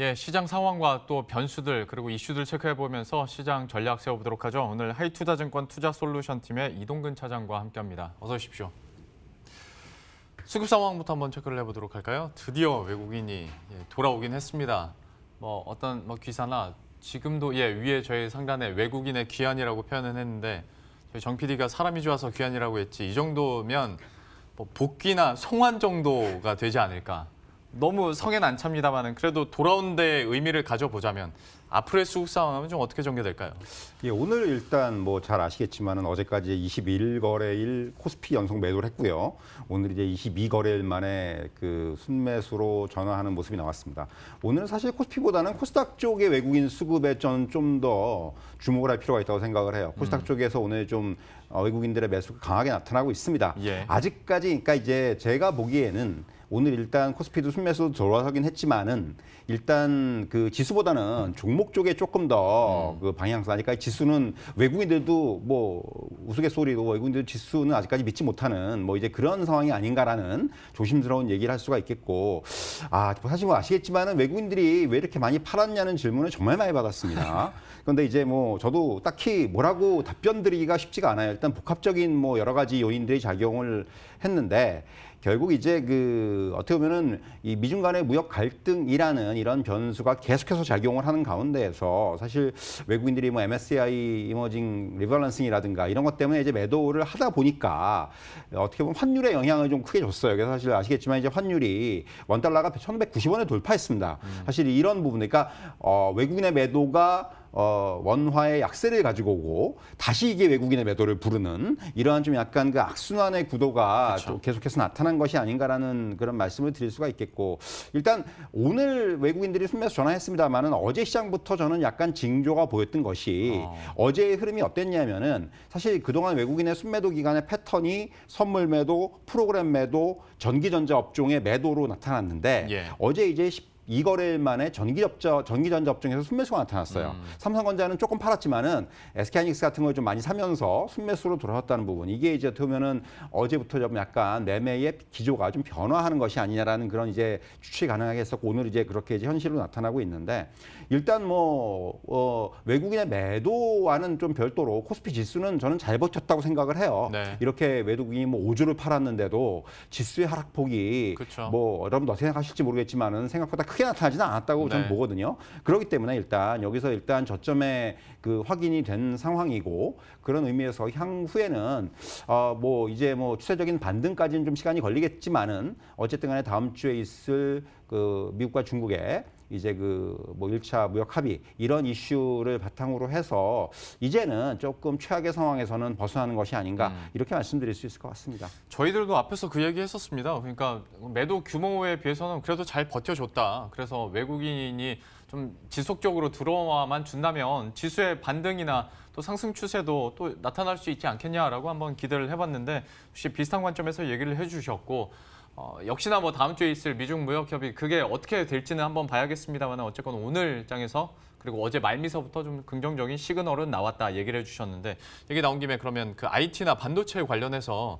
예, 시장 상황과 또 변수들 그리고 이슈들 체크해 보면서 시장 전략 세워보도록 하죠. 오늘 하이투자증권 투자솔루션팀의 이동근 차장과 함께합니다. 어서 오십시오. 수급 상황부터 한번 체크를 해보도록 할까요? 드디어 외국인이 예, 돌아오긴 했습니다. 뭐 어떤 뭐 기사나 지금도 예 위에 저희 상단에 외국인의 귀환이라고 표현은 했는데 저희 정 PD가 사람이 좋아서 귀환이라고 했지 이 정도면 뭐 복귀나 송환 정도가 되지 않을까 너무 성엔 안 찹니다만은 그래도 돌아온 데 의미를 가져보자면 앞으로의 수국 상황은 좀 어떻게 전개될까요? 예, 오늘 일단 뭐 잘 아시겠지만은 어제까지 21거래일 코스피 연속 매도를 했고요. 오늘 이제 22거래일 만에 그 순매수로 전환하는 모습이 나왔습니다. 오늘은 사실 코스피보다는 코스닥 쪽의 외국인 수급에 좀더 주목을 할 필요가 있다고 생각을 해요. 코스닥 음. 쪽에서 오늘 좀 어, 외국인들의 매수가 강하게 나타나고 있습니다. 예. 아직까지 그러니까 이제 제가 보기에는 오늘 일단 코스피도 순매수들어아서긴 했지만은 일단 그 지수보다는 종목 쪽에 조금 더그 음. 방향성 아직까지 수는 외국인들도 뭐 우스갯소리로 외국인들 지수는 아직까지 믿지 못하는 뭐 이제 그런 상황이 아닌가라는 조심스러운 얘기를 할 수가 있겠고 아 뭐 사실 뭐 아시겠지만은 외국인들이 왜 이렇게 많이 팔았냐는 질문을 정말 많이 받았습니다. 근데 이제 뭐 저도 딱히 뭐라고 답변 드리기가 쉽지가 않아요. 일단 복합적인 뭐 여러 가지 요인들이 작용을 했는데 결국 이제 그 어떻게 보면은 이 미중 간의 무역 갈등이라는 이런 변수가 계속해서 작용을 하는 가운데에서 사실 외국인들이 뭐 MSCI 이머징 리밸런싱이라든가 이런 것 때문에 이제 매도를 하다 보니까 어떻게 보면 환율의 영향을 좀 크게 줬어요. 그래서 사실 아시겠지만 이제 환율이 원 달러가 1,190원에 돌파했습니다. 음. 사실 이런 부분 그러니까 어 외국인의 매도가 어, 원화의 약세를 가지고 오고 다시 이게 외국인의 매도를 부르는 이러한 좀 약간 그 악순환의 구도가 계속해서 나타난 것이 아닌가라는 그런 말씀을 드릴 수가 있겠고 일단 오늘 외국인들이 순매수 전화했습니다만은 어제 시장부터 저는 약간 징조가 보였던 것이 어. 제의 흐름이 어땠냐면은 사실 그동안 외국인의 순매도 기간의 패턴이 선물 매도, 프로그램 매도, 전기전자 업종의 매도로 나타났는데 예. 어제 이제 이거래일 만에 전기접자, 전기전자 업종에서 순매수가 나타났어요. 음. 삼성전자는 조금 팔았지만은 SK하이닉스 같은 걸 좀 많이 사면서 순매수로 돌아왔다는 부분. 이게 이제 보면은 어제부터 좀 약간 매매의 기조가 좀 변화하는 것이 아니냐라는 그런 이제 추측이 가능하게 했었고 오늘 이제 그렇게 이제 현실로 나타나고 있는데 일단 뭐 어, 외국인의 매도와는 좀 별도로 코스피 지수는 저는 잘 버텼다고 생각을 해요. 네. 이렇게 외국인이 뭐 5주를 팔았는데도 지수의 하락폭이 그쵸. 뭐 여러분도 어떻게 생각하실지 모르겠지만은 생각보다 크 크게 나타나지는 않았다고 네. 저는 보거든요. 그렇기 때문에 일단 여기서 일단 저점에 그 확인이 된 상황이고 그런 의미에서 향후에는 어 뭐 이제 뭐 추세적인 반등까지는 좀 시간이 걸리겠지만은 어쨌든 간에 다음 주에 있을 그 미국과 중국의 이제 그뭐 일차 무역 합의 이런 이슈를 바탕으로 해서 이제는 조금 최악의 상황에서는 벗어나는 것이 아닌가 음. 이렇게 말씀드릴 수 있을 것 같습니다. 저희들도 앞에서 그 얘기 했었습니다. 그러니까 매도 규모에 비해서는 그래도 잘 버텨줬다. 그래서 외국인이 좀 지속적으로 들어와만 준다면 지수의 반등이나 또 상승 추세도 또 나타날 수 있지 않겠냐라고 한번 기대를 해봤는데 혹시 비슷한 관점에서 얘기를 해주셨고 어, 역시나 뭐 다음 주에 있을 미중 무역 협의 그게 어떻게 될지는 한번 봐야겠습니다만 어쨌건 오늘 장에서 그리고 어제 말미서부터 좀 긍정적인 시그널은 나왔다 얘기를 해주셨는데 얘기 나온 김에 그러면 그 IT나 반도체 관련해서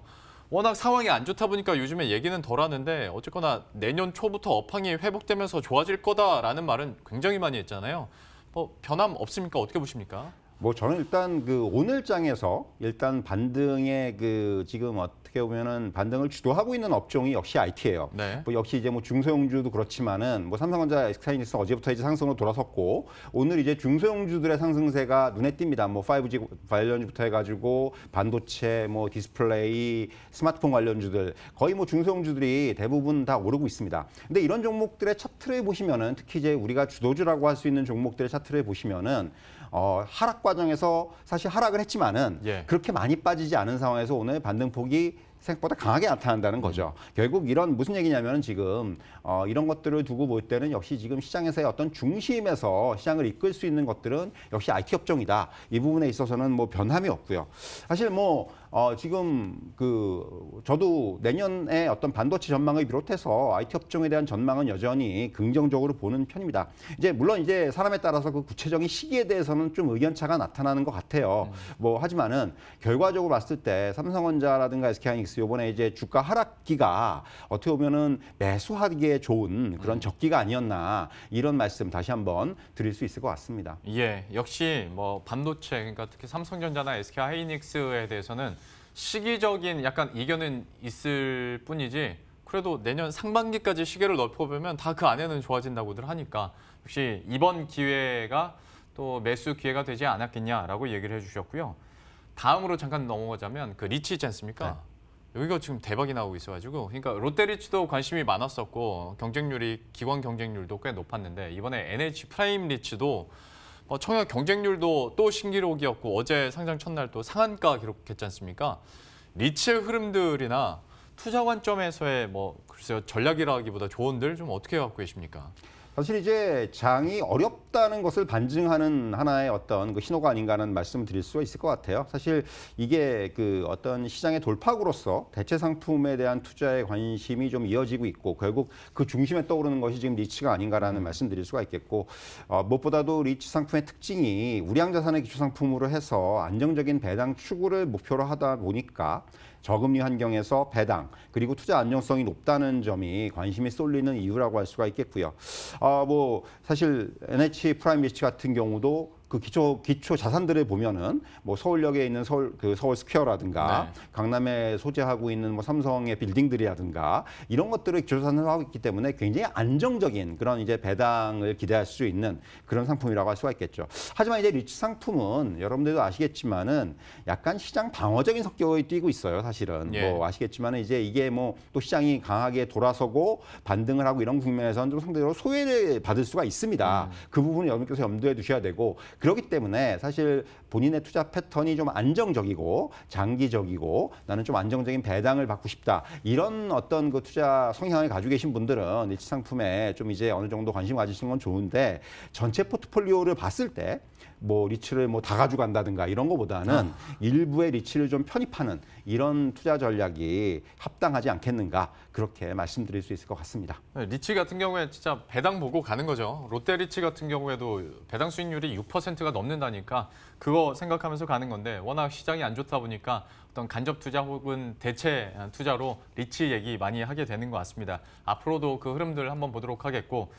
워낙 상황이 안 좋다 보니까 요즘에 얘기는 덜 하는데 어쨌거나 내년 초부터 업황이 회복되면서 좋아질 거다라는 말은 굉장히 많이 했잖아요. 뭐 변함 없습니까? 어떻게 보십니까? 뭐 저는 일단 그 오늘장에서 일단 반등의 그 지금 어떻게 보면은 반등을 주도하고 있는 업종이 역시 IT예요. 네. 뭐 역시 이제 뭐 중소형주도 그렇지만은 뭐 삼성전자 엑스타이닉스 어제부터 이제 상승으로 돌아섰고 오늘 이제 중소형주들의 상승세가 눈에 띕니다. 뭐 5G 관련주부터 해가지고 반도체, 뭐 디스플레이, 스마트폰 관련주들 거의 뭐 중소형주들이 대부분 다 오르고 있습니다. 근데 이런 종목들의 차트를 보시면은 특히 이제 우리가 주도주라고 할 수 있는 종목들의 차트를 보시면은 어, 하락 과정에서 사실 하락을 했지만은 예. 그렇게 많이 빠지지 않은 상황에서 오늘 반등폭이 생각보다 강하게 나타난다는 거죠. 음. 결국 이런 무슨 얘기냐면 지금 어, 이런 것들을 두고 볼 때는 역시 지금 시장에서의 어떤 중심에서 시장을 이끌 수 있는 것들은 역시 IT 업종이다. 이 부분에 있어서는 뭐 변함이 없고요. 사실 뭐 어, 지금 그 저도 내년에 어떤 반도체 전망을 비롯해서 IT 업종에 대한 전망은 여전히 긍정적으로 보는 편입니다. 이제 물론 이제 사람에 따라서 그 구체적인 시기에 대해서는 좀 의견 차가 나타나는 것 같아요. 음. 뭐 하지만은 결과적으로 봤을 때 삼성전자라든가 SK하이닉스 요번에 이제 주가 하락기가 어떻게 보면은 매수하기에 좋은 그런 음. 적기가 아니었나 이런 말씀 다시 한번 드릴 수 있을 것 같습니다. 예, 역시 뭐 반도체 그러니까 특히 삼성전자나 SK하이닉스에 대해서는 시기적인 약간 이견은 있을 뿐이지 그래도 내년 상반기까지 시계를 넓혀보면 다 그 안에는 좋아진다고들 하니까 역시 이번 기회가 또 매수 기회가 되지 않았겠냐라고 얘기를 해주셨고요. 다음으로 잠깐 넘어가자면 그 리치 있지 않습니까? 네. 여기가 지금 대박이 나오고 있어가지고 그러니까 롯데리치도 관심이 많았었고 경쟁률이 기관 경쟁률도 꽤 높았는데 이번에 NH 프라임 리치도 어, 청약 경쟁률도 또 신기록이었고 어제 상장 첫날 또 상한가 기록했지 않습니까? 리츠의 흐름들이나 투자 관점에서의 뭐 글쎄요 전략이라기보다 조언들 좀 어떻게 갖고 계십니까? 사실 이제 장이 어렵다는 것을 반증하는 하나의 어떤 그 신호가 아닌가 하는 말씀을 드릴 수가 있을 것 같아요. 사실 이게 그 어떤 시장의 돌파구로서 대체 상품에 대한 투자의 관심이 좀 이어지고 있고 결국 그 중심에 떠오르는 것이 지금 리츠가 아닌가라는 음. 말씀 드릴 수가 있겠고 어, 무엇보다도 리츠 상품의 특징이 우량 자산의 기초 상품으로 해서 안정적인 배당 추구를 목표로 하다 보니까 저금리 환경에서 배당 그리고 투자 안정성이 높다는 점이 관심이 쏠리는 이유라고 할 수가 있겠고요. 아, 뭐 사실 NH 프라임 리스 같은 경우도 그 기초 기초 자산들을 보면은 뭐 서울역에 있는 서울 그 서울 스퀘어라든가 네. 강남에 소재하고 있는 뭐 삼성의 빌딩들이라든가 이런 것들을 기초 자산으로 하고 있기 때문에 굉장히 안정적인 그런 이제 배당을 기대할 수 있는 그런 상품이라고 할 수가 있겠죠. 하지만 이제 리츠 상품은 여러분들도 아시겠지만은 약간 시장 방어적인 성격을 띠고 있어요, 사실은. 예. 뭐 아시겠지만 은 이제 이게 뭐 또 시장이 강하게 돌아서고 반등을 하고 이런 국면에서는 좀 상대적으로 소외를 받을 수가 있습니다. 음. 그 부분을 여러분께서 염두에 두셔야 되고 그렇기 때문에 사실 본인의 투자 패턴이 좀 안정적이고 장기적이고 나는 좀 안정적인 배당을 받고 싶다. 이런 어떤 그 투자 성향을 가지고 계신 분들은 일치 상품에 좀 이제 어느 정도 관심 가지신건 좋은데 전체 포트폴리오를 봤을 때 뭐 리츠를 뭐 다 가져간다든가 이런 것보다는 아. 일부의 리츠를 좀 편입하는 이런 투자 전략이 합당하지 않겠는가 그렇게 말씀드릴 수 있을 것 같습니다. 네, 리츠 같은 경우에 진짜 배당 보고 가는 거죠. 롯데리츠 같은 경우에도 배당 수익률이 6%가 넘는다니까 그거 그거 생각하면서 가는 건데 워낙 시장이 안 좋다 보니까 어떤 간접 투자 혹은 대체 투자로 리치 얘기 많이 하게 되는 것 같습니다. 앞으로도 그 흐름들 한번 보도록 하겠고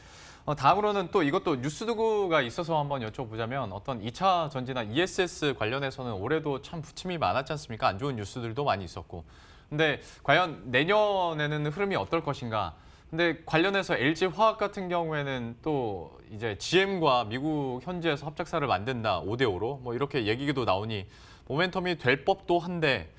어, 다음으로는 또 이것도 뉴스 두구가 있어서 한번 여쭤보자면 어떤 2차 전지나 ESS 관련해서는 올해도 참 부침이 많았지 않습니까? 안 좋은 뉴스들도 많이 있었고. 근데 과연 내년에는 흐름이 어떨 것인가? 근데 관련해서 LG 화학 같은 경우에는 또 이제 GM과 미국 현지에서 합작사를 만든다 5대 5로 뭐 이렇게 얘기도 나오니 모멘텀이 될 법도 한데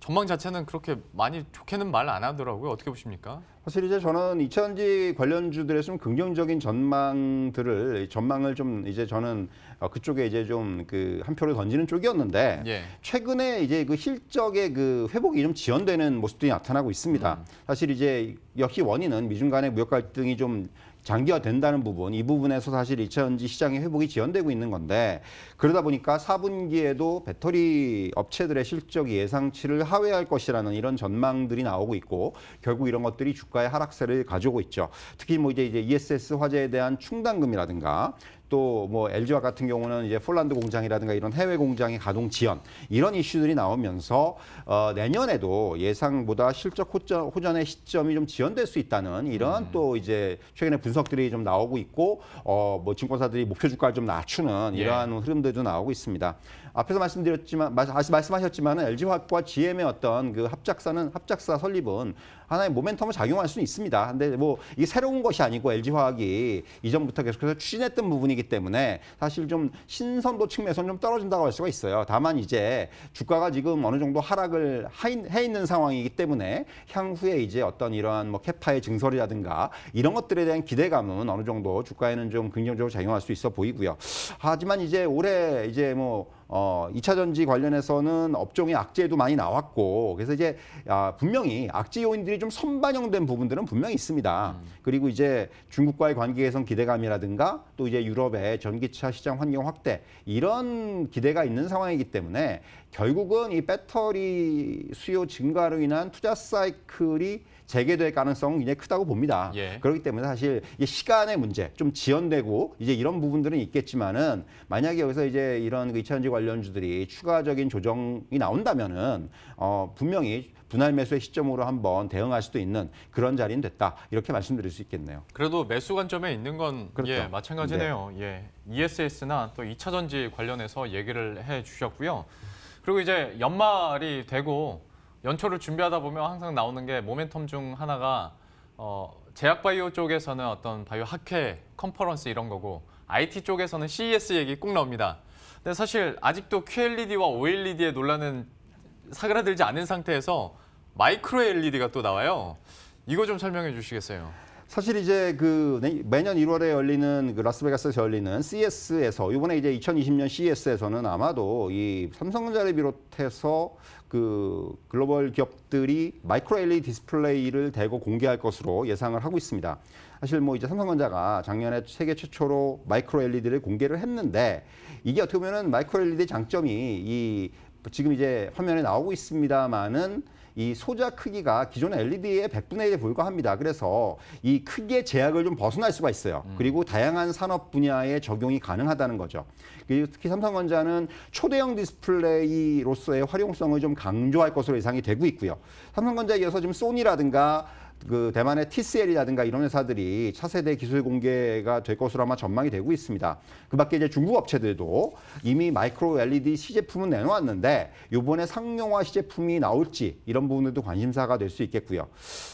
전망 자체는 그렇게 많이 좋게는 말 안 하더라고요. 어떻게 보십니까? 사실 이제 저는 이천지 관련주들의 좀 긍정적인 전망들을 전망을 좀 이제 저는 어, 그쪽에 이제 좀 그 한 표를 던지는 쪽이었는데 예. 최근에 이제 그 실적의 그 회복이 좀 지연되는 모습들이 나타나고 있습니다. 음. 사실 이제 역시 원인은 미중 간의 무역 갈등이 좀 장기화된다는 부분 이 부분에서 사실 이차전지 시장의 회복이 지연되고 있는 건데 그러다 보니까 4분기에도 배터리 업체들의 실적 예상치를 하회할 것이라는 이런 전망들이 나오고 있고 결국 이런 것들이 주가의 하락세를 가져오고 있죠. 특히 뭐 이제 이제 ESS 화재에 대한 충당금이라든가 또뭐 LG와 같은 경우는 이제 폴란드 공장이라든가 이런 해외 공장의 가동 지연 이런 이슈들이 나오면서 어, 내년에도 예상보다 실적 호전, 호전의 시점이 좀 지연될 수 있다는 이런 음. 또 이제 최근에 분석들이 좀 나오고 있고 어, 뭐 증권사들이 목표 주가를 좀 낮추는 예. 이러한 예. 흐름들도 나오고 있습니다. 앞에서 말씀드렸지만 말씀하셨지만 LG 화학과 GM의 어떤 그 합작사는 합작사 설립은 하나의 모멘텀을 작용할 수 있습니다. 근데 뭐 이 새로운 것이 아니고 LG 화학이 이전부터 계속해서 추진했던 부분이기 때문에 사실 좀 신선도 측면에서는 좀 떨어진다고 할 수가 있어요. 다만 이제 주가가 지금 어느 정도 하락을 해 있는 상황이기 때문에 향후에 이제 어떤 이러한 뭐 캐파의 증설이라든가 이런 것들에 대한 기대감은 어느 정도 주가에는 좀 긍정적으로 작용할 수 있어 보이고요. 하지만 이제 올해 이제 뭐 어, 2차 전지 관련해서는 업종의 악재도 많이 나왔고 그래서 이제 아, 분명히 악재 요인들이 좀 선반영된 부분들은 분명히 있습니다. 음. 그리고 이제 중국과의 관계 개선 기대감이라든가 또 이제 유럽의 전기차 시장 환경 확대 이런 기대가 있는 상황이기 때문에 결국은 이 배터리 수요 증가로 인한 투자 사이클이 재개될 가능성은 굉장히 크다고 봅니다. 예. 그렇기 때문에 사실 시간의 문제, 좀 지연되고 이제 이런 부분들은 있겠지만은 만약에 여기서 이제 이런 그 이차전지 관련주들이 추가적인 조정이 나온다면은 어 분명히 분할 매수의 시점으로 한번 대응할 수도 있는 그런 자리는 됐다 이렇게 말씀드릴 수 있겠네요. 그래도 매수 관점에 있는 건 그렇죠. 예, 마찬가지네요. 네. 예, ESS나 또 이차전지 관련해서 얘기를 해 주셨고요. 그리고 이제 연말이 되고 연초를 준비하다 보면 항상 나오는 게 모멘텀 중 하나가 어, 제약바이오 쪽에서는 어떤 바이오 학회, 컨퍼런스 이런 거고 IT 쪽에서는 CES 얘기 꼭 나옵니다. 근데 사실 아직도 QLED와 OLED의 논란은 사그라들지 않은 상태에서 마이크로 LED가 또 나와요. 이거 좀 설명해 주시겠어요? 사실 이제 그 네, 매년 1월에 열리는 그 라스베가스에서 열리는 CS에서 이번에 이제 2020년 CS에서는 아마도 이 삼성전자를 비롯해서 그 글로벌 기업들이 마이크로 LED 디스플레이를 대거 공개할 것으로 예상을 하고 있습니다. 사실 뭐 이제 삼성전자가 작년에 세계 최초로 마이크로 LED를 공개를 했는데 이게 어떻게 보면은 마이크로 LED 장점이 이 지금 이제 화면에 나오고 있습니다만은 이 소자 크기가 기존 LED의 100분의 1에 불과합니다. 그래서 이 크기의 제약을 좀 벗어날 수가 있어요. 음. 그리고 다양한 산업 분야에 적용이 가능하다는 거죠. 특히 삼성전자는 초대형 디스플레이로서의 활용성을 좀 강조할 것으로 예상이 되고 있고요. 삼성전자에 이어서 지금 소니라든가 그 대만의 TCL이라든가 이런 회사들이 차세대 기술 공개가 될 것으로 아마 전망이 되고 있습니다. 그 밖에 이제 중국 업체들도 이미 마이크로 LED 시제품은 내놓았는데 이번에 상용화 시제품이 나올지 이런 부분들도 관심사가 될 수 있겠고요.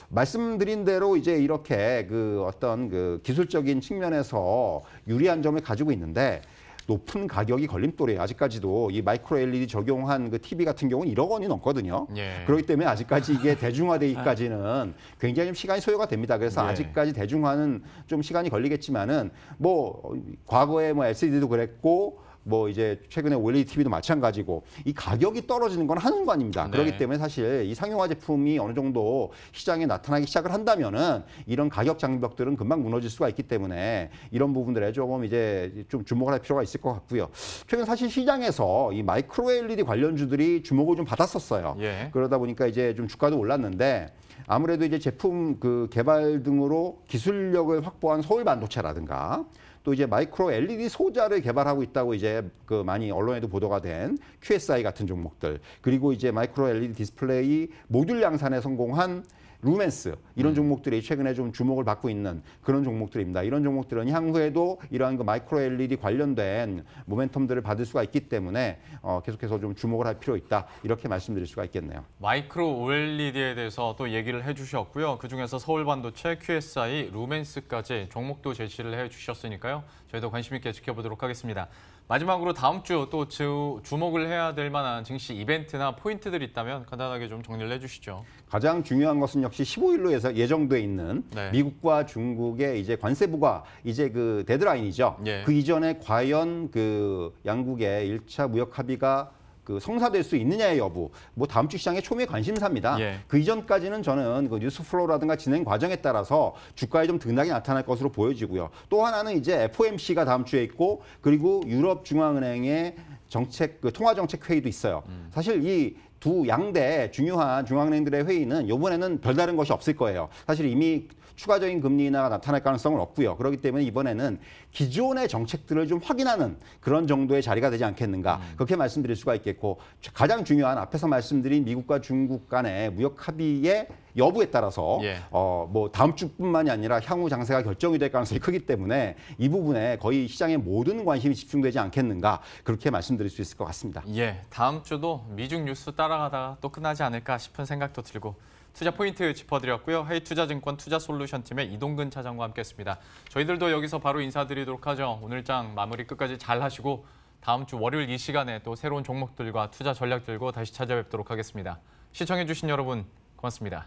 말씀드린 대로 이제 이렇게 그 어떤 그 기술적인 측면에서 유리한 점을 가지고 있는데 높은 가격이 걸림돌이에요. 아직까지도 이 마이크로 LED 적용한 그 TV 같은 경우는 1억 원이 넘거든요. 예. 그렇기 때문에 아직까지 이게 대중화되기까지는 아. 굉장히 좀 시간이 소요가 됩니다. 그래서 예. 아직까지 대중화는 좀 시간이 걸리겠지만은 뭐 과거에 뭐 LCD도 그랬고 뭐 이제 최근에 OLED TV도 마찬가지고 이 가격이 떨어지는 건 한순간입니다. 네. 그렇기 때문에 사실 이 상용화 제품이 어느 정도 시장에 나타나기 시작을 한다면은 이런 가격 장벽들은 금방 무너질 수가 있기 때문에 이런 부분들에 조금 이제 좀 주목을 할 필요가 있을 것 같고요. 최근 사실 시장에서 이 마이크로 LED 관련주들이 주목을 좀 받았었어요. 예. 그러다 보니까 이제 좀 주가도 올랐는데 아무래도 이제 제품 그 개발 등으로 기술력을 확보한 서울 반도체라든가 또 이제 마이크로 LED 소자를 개발하고 있다고 이제 그 많이 언론에도 보도가 된 QSI 같은 종목들 그리고 이제 마이크로 LED 디스플레이 모듈 양산에 성공한 루멘스 이런 음. 종목들이 최근에 좀 주목을 받고 있는 그런 종목들입니다. 이런 종목들은 향후에도 이러한 그 마이크로 LED 관련된 모멘텀들을 받을 수가 있기 때문에 어, 계속해서 좀 주목을 할 필요 있다 이렇게 말씀드릴 수가 있겠네요. 마이크로 OLED에 대해서 또 얘기를 해주셨고요. 그중에서 서울반도체, QSI, 루멘스까지 종목도 제시를 해주셨으니까요. 저희도 관심 있게 지켜보도록 하겠습니다. 마지막으로 다음 주 또 주목을 해야 될 만한 증시 이벤트나 포인트들이 있다면 간단하게 좀 정리를 해주시죠. 가장 중요한 것은 역시 15일로 예정돼 있는 네. 미국과 중국의 이제 관세 부과 이제 그 데드라인이죠. 예. 그 이전에 과연 그 양국의 1차 무역 합의가 그 성사될 수 있느냐의 여부, 뭐 다음 주 시장의 초미의 관심사입니다. 예. 그 이전까지는 저는 그 뉴스 플로우라든가 진행 과정에 따라서 주가에 좀 등락이 나타날 것으로 보여지고요. 또 하나는 이제 FOMC가 다음 주에 있고 그리고 유럽 중앙은행의 정책 그 통화 정책 회의도 있어요. 음. 사실 이두 양대 중요한 중앙은행들의 회의는 이번에는 별다른 것이 없을 거예요. 사실 이미 추가적인 금리 인하가 나타날 가능성은 없고요. 그렇기 때문에 이번에는 기존의 정책들을 좀 확인하는 그런 정도의 자리가 되지 않겠는가 음. 그렇게 말씀드릴 수가 있겠고 가장 중요한 앞에서 말씀드린 미국과 중국 간의 무역 합의에 여부에 따라서 예. 어, 뭐 다음 주뿐만이 아니라 향후 장세가 결정이 될 가능성이 크기 때문에 이 부분에 거의 시장의 모든 관심이 집중되지 않겠는가 그렇게 말씀드릴 수 있을 것 같습니다. 예, 다음 주도 미중 뉴스 따라가다가 또 끝나지 않을까 싶은 생각도 들고 투자 포인트 짚어드렸고요. 하이투자증권 투자솔루션팀의 이동근 차장과 함께했습니다. 저희들도 여기서 바로 인사드리도록 하죠. 오늘 장 마무리 끝까지 잘 하시고 다음 주 월요일 이 시간에 또 새로운 종목들과 투자 전략 들고 다시 찾아뵙도록 하겠습니다. 시청해주신 여러분 고맙습니다.